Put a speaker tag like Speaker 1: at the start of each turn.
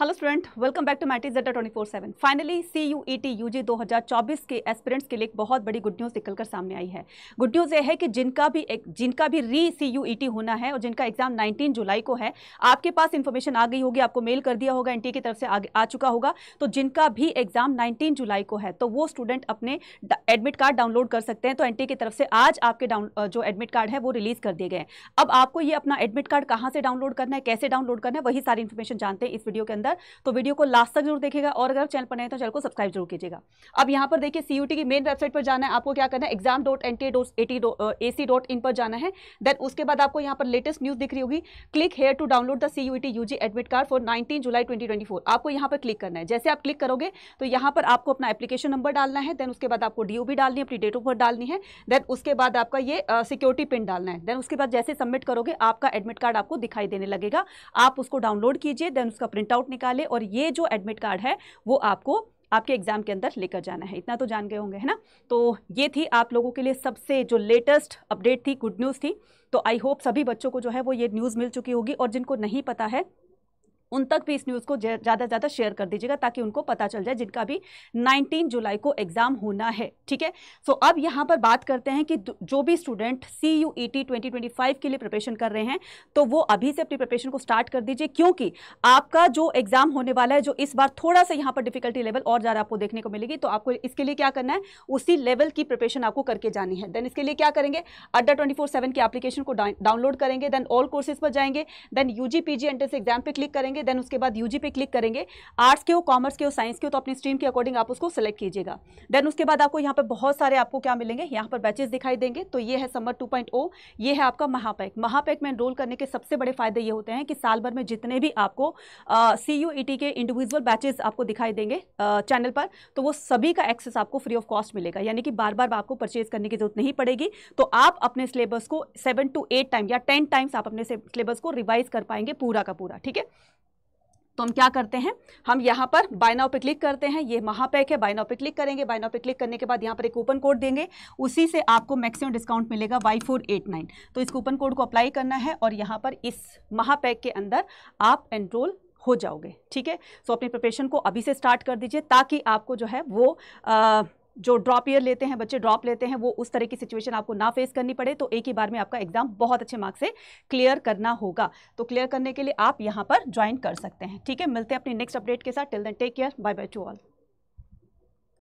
Speaker 1: hello student welcome back to मैटी जेटा twenty four seven finally C U E T U G दो हज़ार चौबीस के एस्पिरेंट्स के लिए एक बहुत बड़ी गुड न्यूज़ निकल कर सामने आई है गुड न्यूज़ ये है कि जिनका भी एक जिनका भी री सी यू ई टी होना है और जिनका एग्जाम नाइनटीन जुलाई को है आपके पास इन्फॉर्मेशन आ गई होगी आपको मेल कर दिया होगा एन टी की तरफ से आ, आ चुका होगा तो जिनका भी एग्जाम नाइनटीन जुलाई को है तो वो स्टूडेंट अपने एडमिट कार्ड डाउनलोड कर सकते हैं तो एन टी की तरफ से आज आपके डाउन जो एडमिट कार्ड है वो रिलीज़ कर दिए गए अब आपको ये अपना एडमिट कार्ड कहाँ से डाउनलोड करना है कैसे डाउनलोड करना है वही सारी इन्फॉर्मेशन जानते हैं इस वीडियो के अंदर अंदर तो वीडियो को लास्ट तक जरूर देखेगा और अगर चैनल पर नहीं तो चैनल को सब्सक्राइब जरूर कीजिएगा अब यहाँ पर देखिए सी की मेन वेबसाइट पर जाना है आपको क्या करना है एग्जाम डॉट एन पर जाना है देन उसके बाद आपको यहाँ पर लेटेस्ट न्यूज़ दिख रही होगी click here to download the C U T U G admit card for nineteen July twenty twenty four आपको यहाँ पर क्लिक करना है जैसे आप क्लिक करोगे तो यहाँ पर आपको अपना एप्लीकेशन नंबर डालना है देन उसके बाद आपको डी भी डालनी है अपनी डेट ऑफ बर्थ डालनी है देन उसके बाद आपका ये सिक्योरिटी पिन डालना है देन उसके बाद जैसे सबमिट करोगे आपका एडमिट कार्ड आपको दिखाई देने लगेगा आप उसको डाउनलोड कीजिए देन उसका प्रिंट आउट निकाले और ये जो एडमिट कार्ड है वो आपको आपके एग्जाम के अंदर लेकर जाना है इतना तो जान गए होंगे है ना तो ये थी आप लोगों के लिए सबसे जो लेटेस्ट अपडेट थी गुड न्यूज़ थी तो आई होप सभी बच्चों को जो है वो ये न्यूज़ मिल चुकी होगी और जिनको नहीं पता है उन तक भी इस न्यूज़ को ज़्यादा से ज़्यादा शेयर कर दीजिएगा ताकि उनको पता चल जाए जिनका भी 19 जुलाई को एग्ज़ाम होना है ठीक है सो अब यहाँ पर बात करते हैं कि जो भी student C U E T के लिए प्रिपरेशन कर रहे हैं तो वो अभी से अपनी प्रिपरेशन को स्टार्ट कर दीजिए क्योंकि आपका जो एग्ज़ाम होने वाला है जो इस बार थोड़ा सा यहाँ पर डिफिकल्टी लेवल और ज़्यादा आपको देखने को मिलेगी तो आपको इसके लिए क्या करना है उसी लेवल की प्रिपरेशन आपको करके जानी है देन इसके लिए क्या करेंगे अड्डा ट्वेंटी फोर सेवन की एप्लीकेशन को डाउनलोड करेंगे देन ऑल कोर्सेज पर जाएंगे then U P G entrance exam पर क्लिक करेंगे करेंगे देन उसके बाद यूजी पे क्लिक करेंगे आर्ट्स के हो कॉमर्स के हो साइंस के हो तो अपनी स्ट्रीम के अकॉर्डिंग आप उसको सेलेक्ट कीजिएगा देन उसके बाद आपको यहाँ पर बहुत सारे आपको क्या मिलेंगे यहाँ पर बैचेज दिखाई देंगे तो ये है समर टू oh, ये है आपका महापैक महापैक में एनरोल करने के सबसे बड़े फायदे ये होते हैं कि साल भर में जितने भी आपको सी यू e के इंडिविजुअल बैचेज आपको दिखाई देंगे चैनल पर तो वो सभी का एक्सेस आपको फ्री ऑफ कॉस्ट मिलेगा यानी कि बार बार आपको परचेज करने की जरूरत नहीं पड़ेगी तो आप अपने सिलेबस को सेवन टू एट टाइम या टेन टाइम्स आप अपने सिलेबस को रिवाइज कर पाएंगे पूरा का पूरा ठीक है तो हम क्या करते हैं हम यहाँ पर बायनाव पे क्लिक करते हैं ये महापैक है बायनाव पे क्लिक करेंगे बायनाव पे क्लिक करने के बाद यहाँ पर एक कूपन कोड देंगे उसी से आपको मैक्सिमम डिस्काउंट मिलेगा वाई फोर एट नाइन तो इस कूपन कोड को अप्लाई करना है और यहाँ पर इस महापैक के अंदर आप एनरोल हो जाओगे ठीक है सो तो अपनी प्रिपरेशन को अभी से स्टार्ट कर दीजिए ताकि आपको जो है वो आ, जो ड्रॉप ईयर लेते हैं बच्चे ड्रॉप लेते हैं वो उस तरह की सिचुएशन आपको ना फेस करनी पड़े तो एक ही बार में आपका एग्जाम बहुत अच्छे मार्क्स से क्लियर करना होगा तो क्लियर करने के लिए आप यहाँ पर ज्वाइन कर सकते हैं ठीक है मिलते हैं अपनी नेक्स्ट अपडेट के साथ till then take care bye bye to all